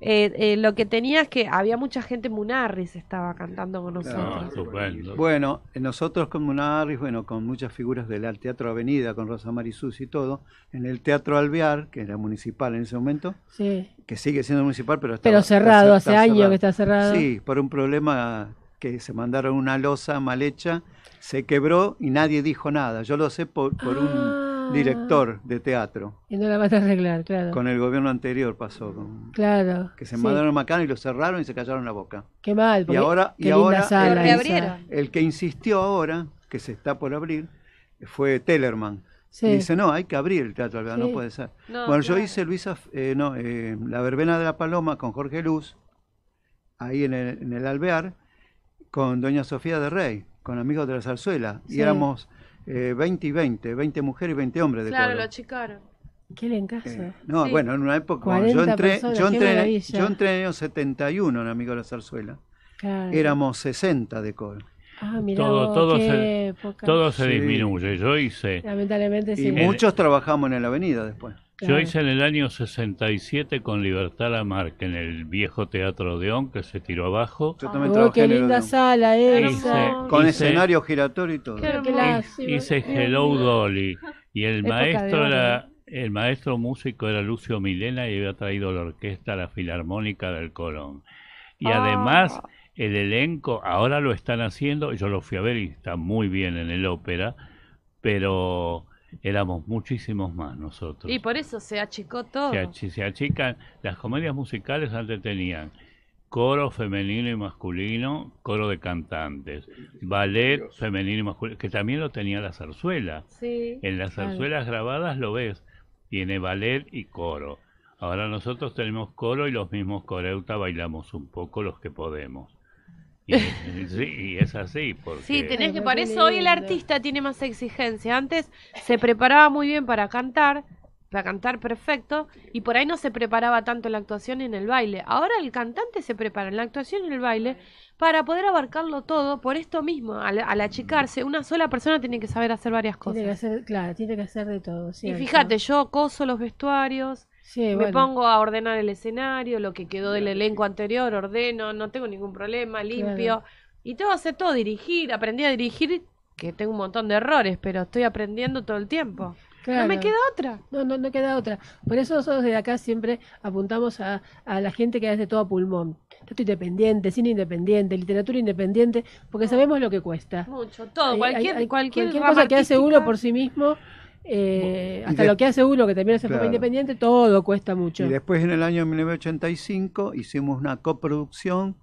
eh, eh, lo que tenía es que había mucha gente, Munarris estaba cantando con nosotros. bueno, nosotros con Munarris, bueno, con muchas figuras del Teatro Avenida, con Rosa Marisus y todo, en el Teatro Alvear, que era municipal en ese momento, sí. que sigue siendo municipal, pero está, pero cerrado, hace años que está cerrado. Sí, por un problema que se mandaron una losa mal hecha, se quebró y nadie dijo nada. Yo lo sé por, un ah. director de teatro. Y no la vas a arreglar, claro. Con el gobierno anterior pasó. claro. Que se mandaron mandaron Macano y lo cerraron y se callaron la boca. Qué mal. Y ahora, y ahora el, que insistió ahora, que se está por abrir, fue Tellerman. dice, no, hay que abrir el teatro, no puede ser. bueno, yo hice Luisa, eh, eh, La Verbena de la Paloma con Jorge Luz, ahí en el Alvear, con doña Sofía de Rey, con amigos de la zarzuela, y éramos 20 eh, y 20, 20 mujeres y 20 hombres de Claro, lo achicaron. Qué le Eh, no, bueno, en una época, yo entré, en el año 71 en Amigos de la Zarzuela. Éramos 60 de coro. Ah, mirá, todo, todo, se, todo se disminuye. Yo hice. Lamentablemente, sí. Y muchos trabajamos en la avenida después. Yo hice en el año 67 con Libertad Lamarque en el viejo Teatro Odeón que se tiró abajo. Yo también qué linda sala esa. con escenario giratorio y todo. Hice, hice Hello Dolly y el maestro era el maestro músico era Lucio Milena y había traído la orquesta la Filarmónica del Colón. Y ah. además el elenco ahora lo están haciendo, yo lo fui a ver y está muy bien en el ópera, pero éramos muchísimos más nosotros. Y por eso se achicó todo. Se, achican, las comedias musicales antes tenían coro femenino y masculino, coro de cantantes, ballet femenino y masculino, que también lo tenía la zarzuela. en las zarzuelas grabadas lo ves, tiene ballet y coro. Ahora nosotros tenemos coro y los mismos coreuta bailamos un poco los que podemos sí, es así. Sí, tenés que, por eso hoy el artista tiene más exigencia. Antes se preparaba muy bien para cantar, para cantar perfecto, y por ahí no se preparaba tanto en la actuación y en el baile. Ahora el cantante se prepara en la actuación y en el baile para poder abarcarlo todo por esto mismo. Al, achicarse, una sola persona tiene que saber hacer varias cosas. Tiene que hacer, claro, tiene que hacer de todo. Y fíjate, yo coso los vestuarios me pongo a ordenar el escenario, lo que quedó del elenco anterior, ordeno, no tengo ningún problema, limpio. Y todo hacer todo, dirigir, aprendí a dirigir, que tengo un montón de errores, pero estoy aprendiendo todo el tiempo. No me queda otra. No, no, queda otra. Por eso nosotros desde acá siempre apuntamos a, la gente que hace todo a pulmón. estoy independiente, cine independiente, literatura independiente, porque sabemos lo que cuesta. Mucho, todo, cualquier, cualquier, cosa que hace uno por sí mismo eh, hasta lo que hace uno que termina siendo independiente, todo cuesta mucho. Y después en el año 1985 hicimos una coproducción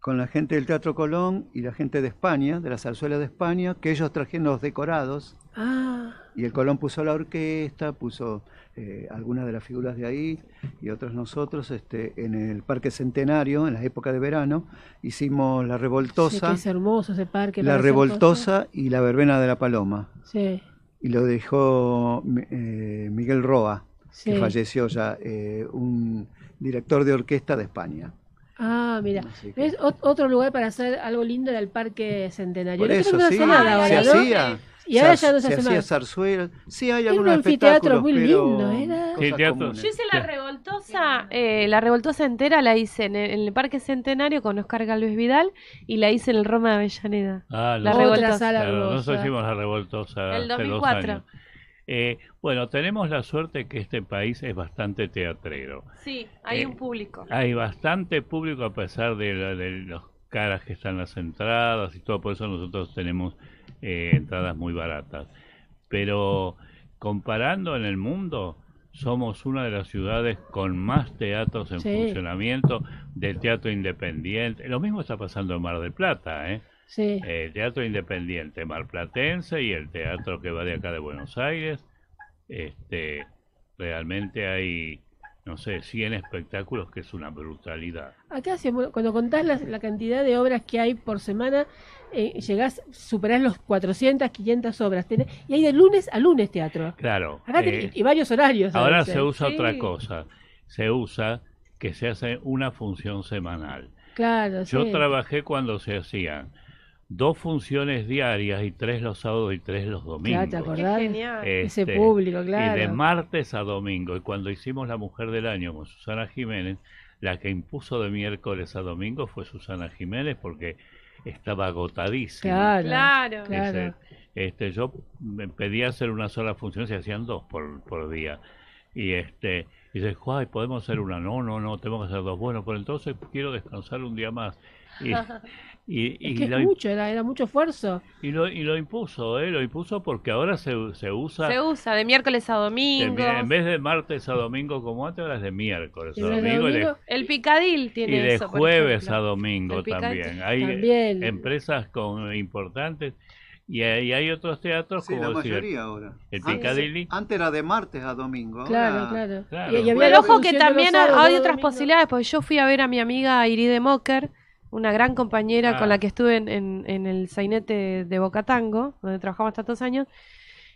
con la gente del Teatro Colón y la gente de España, de la zarzuela de España, que ellos trajeron los decorados. Ah. Y el Colón puso la orquesta, puso eh, algunas de las figuras de ahí y otros nosotros este, en el Parque Centenario, en la época de verano, hicimos la revoltosa. hermoso ese parque. La revoltosa y la verbena de la paloma. Sí y lo dejó eh, Miguel Roa, que falleció ya, eh, un director de orquesta de España. Ah, mira, es otro lugar para hacer algo lindo era el Parque Centenario. Por eso, hacía. Y ahora ya no se, hacía zarzuela. Sí, hay algunos anfiteatro muy lindo, ¿eh? Yo hice la revoltosa, eh, la revoltosa entera la hice en el, Parque Centenario con Oscar Galvez Vidal y la hice en el Roma de Avellaneda. Ah, la, revoltosa. nosotros hicimos la revoltosa. El 2004. dos años. Eh, bueno, tenemos la suerte que este país es bastante teatrero. Sí, hay eh, un público. Hay bastante público a pesar de, de los caras que están las entradas y todo, por eso nosotros tenemos eh, entradas muy baratas. Pero comparando en el mundo, somos una de las ciudades con más teatros en funcionamiento del teatro independiente. Lo mismo está pasando en Mar del Plata, ¿eh? Sí. El teatro independiente marplatense y el teatro que va de acá de Buenos Aires. Este, realmente hay, no sé, 100 espectáculos que es una brutalidad. Acá, cuando contás la cantidad de obras que hay por semana, llegas eh, llegás, superás los 400, 500 obras. y hay de lunes a lunes teatro. Claro. Eh, y, varios horarios. Ahora ¿eh? se usa otra cosa. Se usa que se hace una función semanal. Claro, Yo trabajé cuando se hacían dos funciones diarias y tres los sábados y tres los domingos. Ese este, público, claro. Y de martes a domingo. Y cuando hicimos La Mujer del Año con Susana Jiménez, la que impuso de miércoles a domingo fue Susana Jiménez porque estaba agotadísimo. Claro, claro. este, yo me pedía hacer una sola función, se hacían dos por, día. Y este, y dice, ¿podemos hacer una? No, no, no, tengo que hacer dos. Bueno, por entonces quiero descansar un día más. Y, Y, mucho, era, era, mucho esfuerzo. Y lo, y lo impuso, ¿eh? lo impuso porque ahora se, se usa. Se usa de miércoles a domingo. en vez de martes a domingo como antes, ahora es de miércoles a domingo. El, picadil tiene Y de jueves a domingo también. Hay empresas con importantes. Y hay, hay otros teatros como el Picadilly. Antes era de martes a domingo. Claro, claro. Y, ojo que también hay, hay otras posibilidades, porque yo fui a ver a mi amiga Iride Mocker una gran compañera con la que estuve en, el sainete de Boca Tango, donde trabajamos tantos años.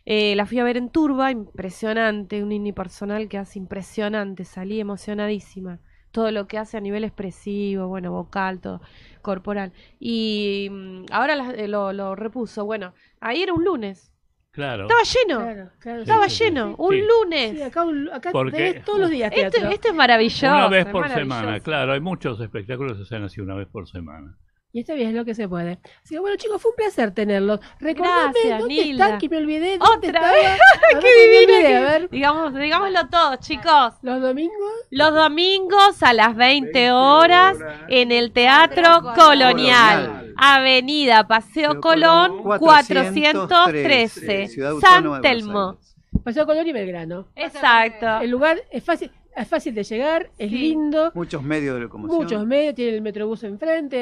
Eh, la fui a ver en Turba, impresionante, un personal que hace impresionante, salí emocionadísima. Todo lo que hace a nivel expresivo, bueno, vocal, todo, corporal. Y mm, ahora eh, lo, lo repuso. Bueno, ahí era un lunes, estaba lleno. Estaba lleno. un lunes. acá, acá todos los días. Este, este es maravilloso. Una vez por semana, claro. Hay muchos espectáculos que se hacen así una vez por semana. Y está bien, es lo que se puede. Así bueno, chicos, fue un placer tenerlos. Gracias, dónde están, que me olvidé. ¿Dónde Otra vez. Qué divino. ver. Digamos, digámoslo todos, chicos. Los domingos. Los domingos a las 20, horas, en el Teatro Colonial. Avenida Paseo Colón, 413, 413 San Telmo. Paseo Colón y Belgrano. Exacto. El lugar es fácil es fácil de llegar, es lindo. Muchos medios de locomoción. Muchos medios, tiene el metrobús enfrente,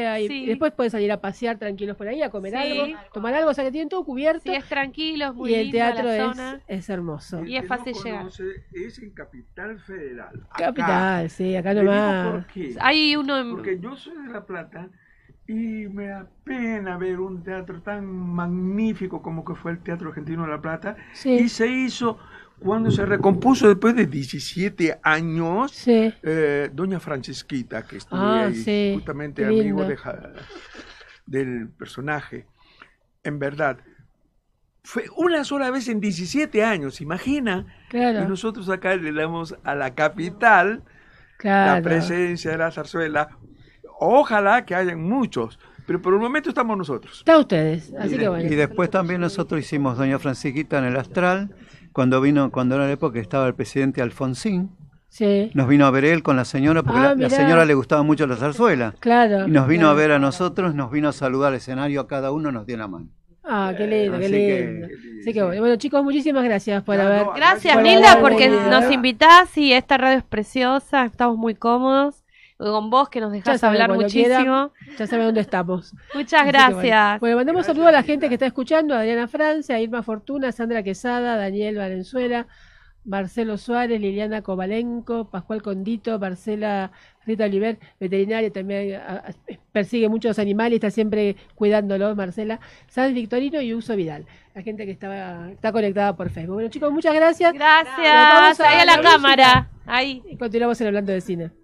después pueden salir a pasear tranquilos por ahí, a comer algo, tomar algo, o sea que tienen todo cubierto. Sí, es tranquilo, muy Y el teatro Es, hermoso. y es fácil llegar. Es en Capital Federal. Capital, sí, acá nomás. Por qué. Hay uno Porque yo soy de La Plata y me da pena ver un teatro tan magnífico como que fue el Teatro Argentino de La Plata y se hizo cuando se recompuso después de 17 años, eh, doña Francisquita, que está ah, ahí, justamente amigo del personaje, en verdad, fue una sola vez en 17 años, imagina. que Y nosotros acá le damos a la capital la presencia de la zarzuela. Ojalá que hayan muchos. Pero por el momento estamos nosotros. Está ustedes, así y, que bueno. Y después también nosotros hicimos Doña Francisquita en el Astral cuando vino, cuando era la época que estaba el presidente Alfonsín, Sí. Nos vino a ver él con la señora, porque la, ah, señora le gustaba mucho la zarzuela. Claro. Y nos vino a ver a nosotros, nos vino a saludar el escenario, a cada uno nos dio la mano. Ah, qué lindo, qué, lindo. Así que bueno. chicos, muchísimas gracias por haber. gracias, Nilda, porque nos invitás y esta radio es preciosa, estamos muy cómodos con vos, que nos dejás hablar muchísimo. ya sabes dónde estamos. Muchas gracias. Bueno. mandamos saludos a la gente que está escuchando, Adriana Francia, Irma Fortuna, Sandra Quesada, Daniel Valenzuela, Marcelo Suárez, Liliana Kovalenko, Pascual Condito, Marcela Rita Oliver, veterinaria, también persigue muchos animales, está siempre cuidándolos, Marcela. San Victorino y Uso Vidal, la gente que estaba, está conectada por Facebook. Bueno, chicos, muchas gracias. Gracias. Ahí a la, cámara. Ahí. continuamos en hablando de cine.